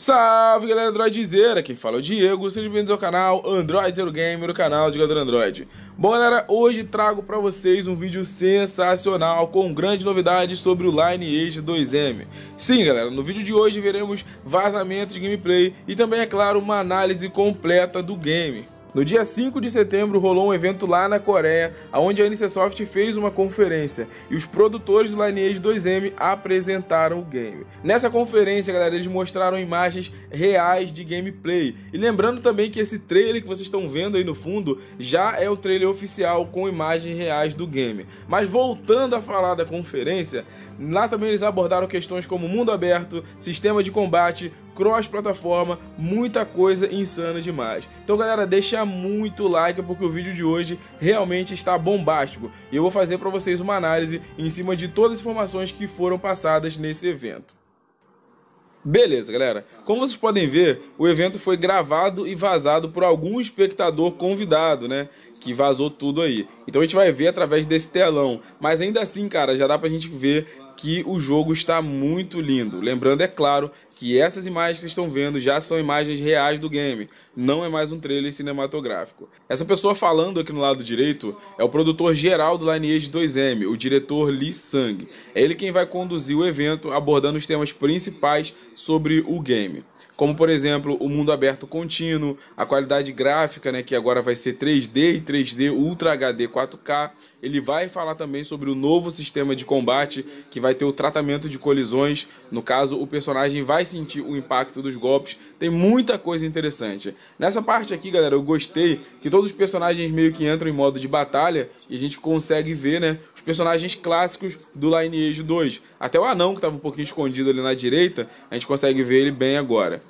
Salve galera Androidzeira, quem fala é o Diego, sejam bem-vindos ao canal Android Zero Gamer, o canal de jogador Android. Bom galera, hoje trago para vocês um vídeo sensacional com grandes novidades sobre o Lineage 2M. Sim galera, no vídeo de hoje veremos vazamentos de gameplay e também, é claro, uma análise completa do game. No dia 5 de setembro rolou um evento lá na Coreia, onde a NCSoft fez uma conferência e os produtores do Lineage 2M apresentaram o game. Nessa conferência, galera, eles mostraram imagens reais de gameplay. E lembrando também que esse trailer que vocês estão vendo aí no fundo já é o trailer oficial com imagens reais do game. Mas voltando a falar da conferência, lá também eles abordaram questões como mundo aberto, sistema de combate, cross-plataforma, muita coisa insana demais. Então, galera, deixa muito like porque o vídeo de hoje realmente está bombástico. E eu vou fazer para vocês uma análise em cima de todas as informações que foram passadas nesse evento. Beleza, galera. Como vocês podem ver, o evento foi gravado e vazado por algum espectador convidado, né? Que vazou tudo aí. Então a gente vai ver através desse telão. Mas ainda assim, cara, já dá pra gente ver que o jogo está muito lindo. Lembrando, é claro, que essas imagens que estão vendo já são imagens reais do game, não é mais um trailer cinematográfico. Essa pessoa falando aqui no lado direito é o produtor geral do Lineage 2M, o diretor Lee Sang. É ele quem vai conduzir o evento abordando os temas principais sobre o game como por exemplo o mundo aberto contínuo, a qualidade gráfica, né, que agora vai ser 3D e 3D Ultra HD 4K. Ele vai falar também sobre o novo sistema de combate que vai ter o tratamento de colisões. No caso, o personagem vai sentir o impacto dos golpes. Tem muita coisa interessante. Nessa parte aqui, galera, eu gostei que todos os personagens meio que entram em modo de batalha e a gente consegue ver, né, os personagens clássicos do Lineage 2. Até o anão que estava um pouquinho escondido ali na direita, a gente consegue ver ele bem agora.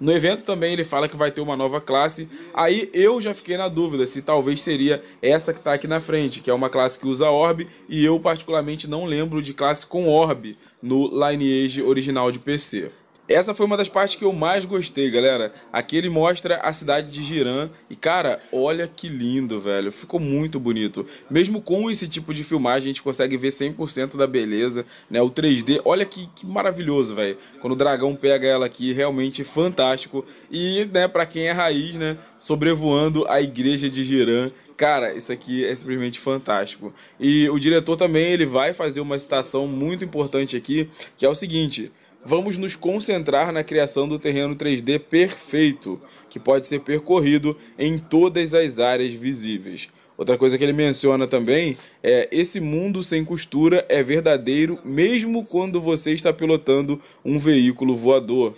No evento também ele fala que vai ter uma nova classe. Aí eu já fiquei na dúvida se talvez seria essa que está aqui na frente, que é uma classe que usa orb, e eu particularmente não lembro de classe com orb no Lineage original de PC. Essa foi uma das partes que eu mais gostei, galera. Aqui ele mostra a cidade de Giran e, cara, olha que lindo, velho. Ficou muito bonito. Mesmo com esse tipo de filmagem, a gente consegue ver 100% da beleza, né? O 3D, olha que, que maravilhoso, velho. Quando o dragão pega ela aqui, realmente fantástico. E, né, pra quem é raiz, né, sobrevoando a igreja de Giran, cara, isso aqui é simplesmente fantástico. E o diretor também, ele vai fazer uma citação muito importante aqui, que é o seguinte vamos nos concentrar na criação do terreno 3D perfeito, que pode ser percorrido em todas as áreas visíveis. Outra coisa que ele menciona também é: esse mundo sem costura é verdadeiro mesmo quando você está pilotando um veículo voador.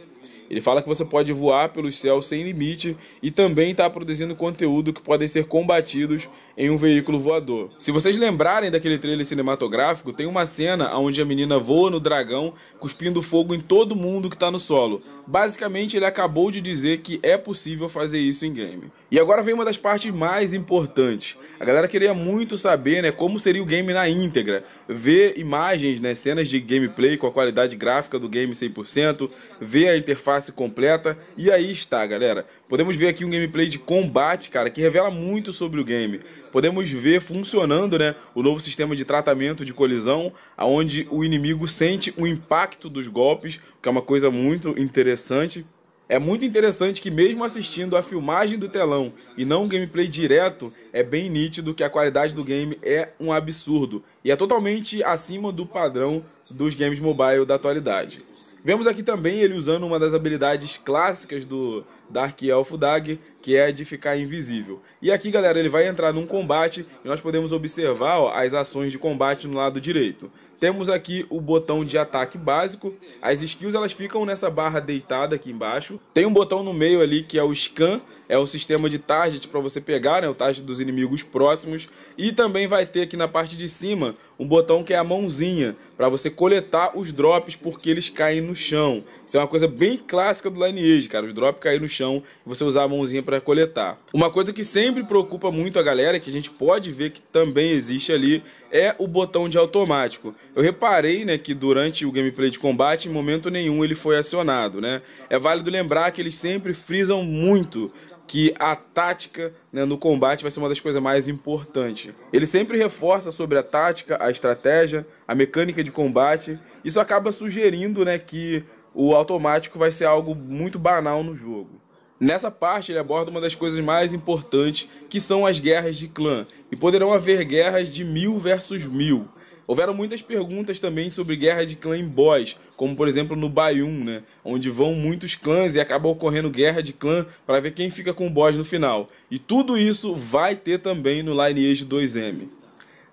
Ele fala que você pode voar pelos céus sem limite e também está produzindo conteúdo que podem ser combatidos em um veículo voador. Se vocês lembrarem daquele trailer cinematográfico, tem uma cena onde a menina voa no dragão, cuspindo fogo em todo mundo que está no solo. Basicamente, ele acabou de dizer que é possível fazer isso em game. E agora vem uma das partes mais importantes. A galera queria muito saber, né, como seria o game na íntegra. Ver imagens, né, cenas de gameplay com a qualidade gráfica do game 100%, ver a interface completa. E aí está, galera. Podemos ver aqui um gameplay de combate, cara, que revela muito sobre o game. Podemos ver funcionando, né, o novo sistema de tratamento de colisão, onde o inimigo sente o impacto dos golpes, que é uma coisa muito interessante. É muito interessante que, mesmo assistindo a filmagem do telão e não o gameplay direto, é bem nítido que a qualidade do game é um absurdo e é totalmente acima do padrão dos games mobile da atualidade. Vemos aqui também ele usando uma das habilidades clássicas do Dark Elfo Dag, que é de ficar invisível. E aqui, galera, ele vai entrar num combate e nós podemos observar ó, as ações de combate no lado direito. Temos aqui o botão de ataque básico, as skills elas ficam nessa barra deitada aqui embaixo. Tem um botão no meio ali que é o scan, é o sistema de target para você pegar, né, o target dos inimigos próximos. E também vai ter aqui na parte de cima um botão que é a mãozinha, para você coletar os drops porque eles caem no chão. Isso é uma coisa bem clássica do Lineage, cara, os drops caem no chão chão e você usar a mãozinha para coletar. Uma coisa que sempre preocupa muito a galera, que a gente pode ver que também existe ali, é o botão de automático. Eu reparei né, que durante o gameplay de combate, em momento nenhum ele foi acionado. Né? É válido lembrar que eles sempre frisam muito que a tática né, no combate vai ser uma das coisas mais importantes. Ele sempre reforça sobre a tática, a estratégia, a mecânica de combate. Isso acaba sugerindo né, que o automático vai ser algo muito banal no jogo. Nessa parte, ele aborda uma das coisas mais importantes, que são as guerras de clã, e poderão haver guerras de mil versus mil. Houveram muitas perguntas também sobre guerra de clã em boss, como por exemplo no Bayum, né? Onde vão muitos clãs e acaba ocorrendo guerra de clã para ver quem fica com o boss no final. E tudo isso vai ter também no Lineage 2M.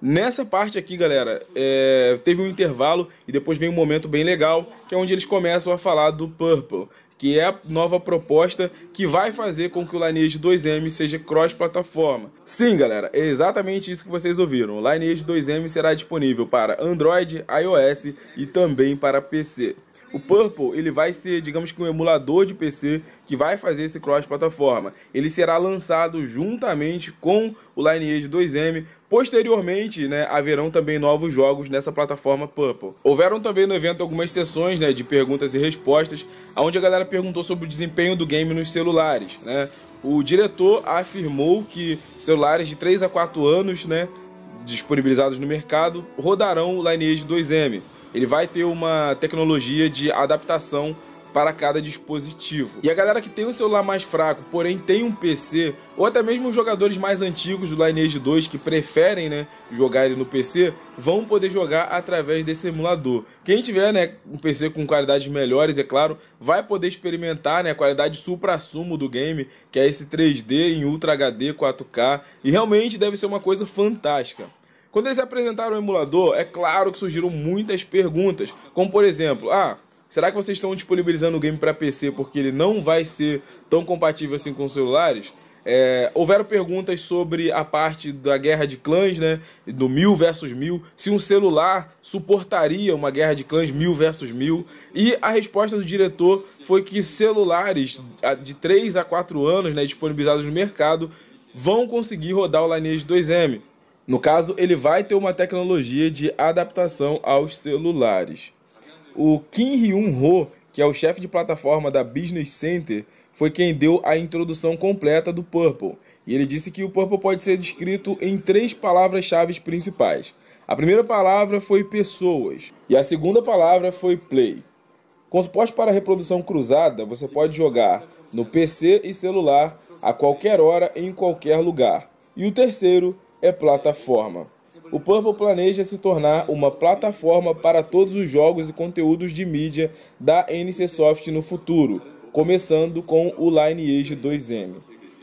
Nessa parte aqui, galera, é, teve um intervalo e depois vem um momento bem legal, que é onde eles começam a falar do Purple que é a nova proposta que vai fazer com que o Lineage 2M seja cross-plataforma. Sim, galera, é exatamente isso que vocês ouviram. O Lineage 2M será disponível para Android, iOS e também para PC. O Purple, ele vai ser, digamos que um emulador de PC que vai fazer esse cross-plataforma. Ele será lançado juntamente com o Lineage 2M. Posteriormente, né, haverão também novos jogos nessa plataforma Purple. Houveram também no evento algumas sessões né, de perguntas e respostas, onde a galera perguntou sobre o desempenho do game nos celulares. Né? O diretor afirmou que celulares de 3 a 4 anos, né, disponibilizados no mercado, rodarão o Lineage 2M ele vai ter uma tecnologia de adaptação para cada dispositivo. E a galera que tem um celular mais fraco, porém tem um PC, ou até mesmo os jogadores mais antigos do Lineage 2 que preferem né, jogar ele no PC, vão poder jogar através desse emulador. Quem tiver né, um PC com qualidades melhores, é claro, vai poder experimentar né, a qualidade supra-sumo do game, que é esse 3D em Ultra HD 4K, e realmente deve ser uma coisa fantástica. Quando eles apresentaram o emulador, é claro que surgiram muitas perguntas, como por exemplo, ah, será que vocês estão disponibilizando o game para PC porque ele não vai ser tão compatível assim com celulares? É, houveram perguntas sobre a parte da guerra de clãs, né? Do mil versus mil. Se um celular suportaria uma guerra de clãs mil versus mil. E a resposta do diretor foi que celulares ah, de 3 a 4 anos, né, disponibilizados no mercado, vão conseguir rodar o Lineage 2M. No caso, ele vai ter uma tecnologia de adaptação aos celulares. O Kim Hyun-ho, que é o chefe de plataforma da Business Center, foi quem deu a introdução completa do Purple. E ele disse que o Purple pode ser descrito em três palavras-chave principais. A primeira palavra foi pessoas e a segunda palavra foi play. Com suporte para reprodução cruzada, você pode jogar no PC e celular a qualquer hora em qualquer lugar. E o terceiro é plataforma. O Purple planeja se tornar uma plataforma para todos os jogos e conteúdos de mídia da NCSoft no futuro, começando com o Lineage 2M.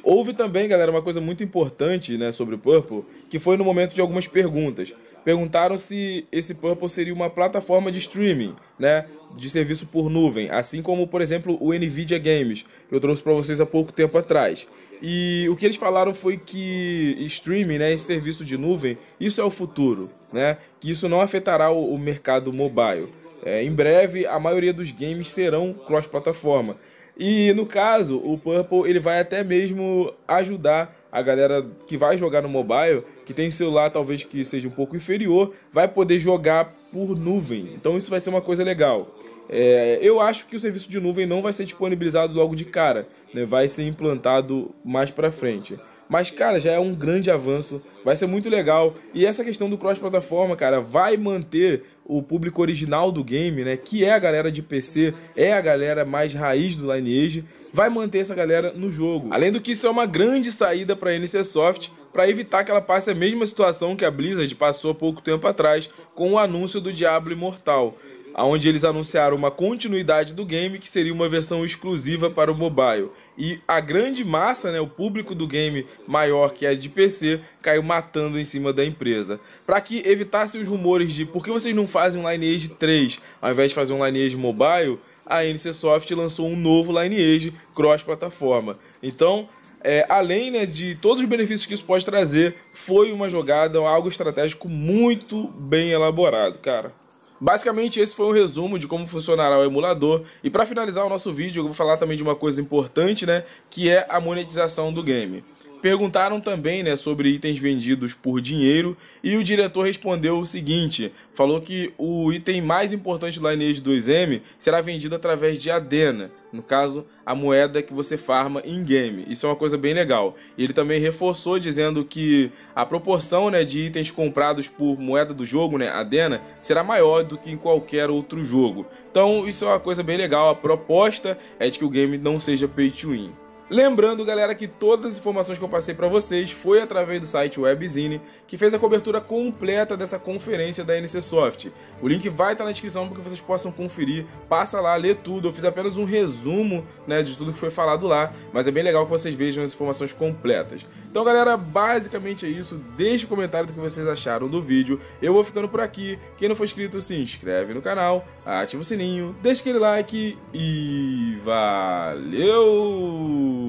Houve também, galera, uma coisa muito importante né, sobre o Purple, que foi no momento de algumas perguntas perguntaram se esse Purple seria uma plataforma de streaming, né, de serviço por nuvem, assim como, por exemplo, o Nvidia Games, que eu trouxe para vocês há pouco tempo atrás. E o que eles falaram foi que streaming, né, esse serviço de nuvem, isso é o futuro, né? Que isso não afetará o, mercado mobile. É, em breve, a maioria dos games serão cross-plataforma. E no caso, o Purple ele vai até mesmo ajudar a galera que vai jogar no mobile, que tem celular talvez que seja um pouco inferior, vai poder jogar por nuvem. Então isso vai ser uma coisa legal. É, eu acho que o serviço de nuvem não vai ser disponibilizado logo de cara, né? vai ser implantado mais para frente. Mas, cara, já é um grande avanço. Vai ser muito legal. E essa questão do cross-plataforma, cara, vai manter o público original do game, né? Que é a galera de PC, é a galera mais raiz do Lineage. Vai manter essa galera no jogo. Além do que, isso é uma grande saída para a NCSoft para evitar que ela passe a mesma situação que a Blizzard passou há pouco tempo atrás com o anúncio do Diablo Imortal onde eles anunciaram uma continuidade do game que seria uma versão exclusiva para o mobile. E a grande massa, né, o público do game maior que é de PC, caiu matando em cima da empresa. Para que evitasse os rumores de por que vocês não fazem um Lineage 3 ao invés de fazer um Lineage mobile, a NC Soft lançou um novo Lineage cross-plataforma. Então, é, além né, de todos os benefícios que isso pode trazer, foi uma jogada, algo estratégico muito bem elaborado, cara. Basicamente, esse foi um resumo de como funcionará o emulador. E para finalizar o nosso vídeo, eu vou falar também de uma coisa importante, né? Que é a monetização do game. Perguntaram também né, sobre itens vendidos por dinheiro e o diretor respondeu o seguinte: falou que o item mais importante do Lineage 2M será vendido através de Adena, no caso, a moeda que você farma em game. Isso é uma coisa bem legal. Ele também reforçou dizendo que a proporção né, de itens comprados por moeda do jogo, né, Adena, será maior do que em qualquer outro jogo. Então, isso é uma coisa bem legal. A proposta é de que o game não seja pay to win. Lembrando, galera, que todas as informações que eu passei para vocês foi através do site Webzine, que fez a cobertura completa dessa conferência da NCSoft. O link vai estar tá na descrição para que vocês possam conferir. Passa lá, lê tudo. Eu fiz apenas um resumo né, de tudo que foi falado lá, mas é bem legal que vocês vejam as informações completas. Então, galera, basicamente é isso. Deixe o comentário do que vocês acharam do vídeo. Eu vou ficando por aqui. Quem não for inscrito, se inscreve no canal, ativa o sininho, deixa aquele like e valeu!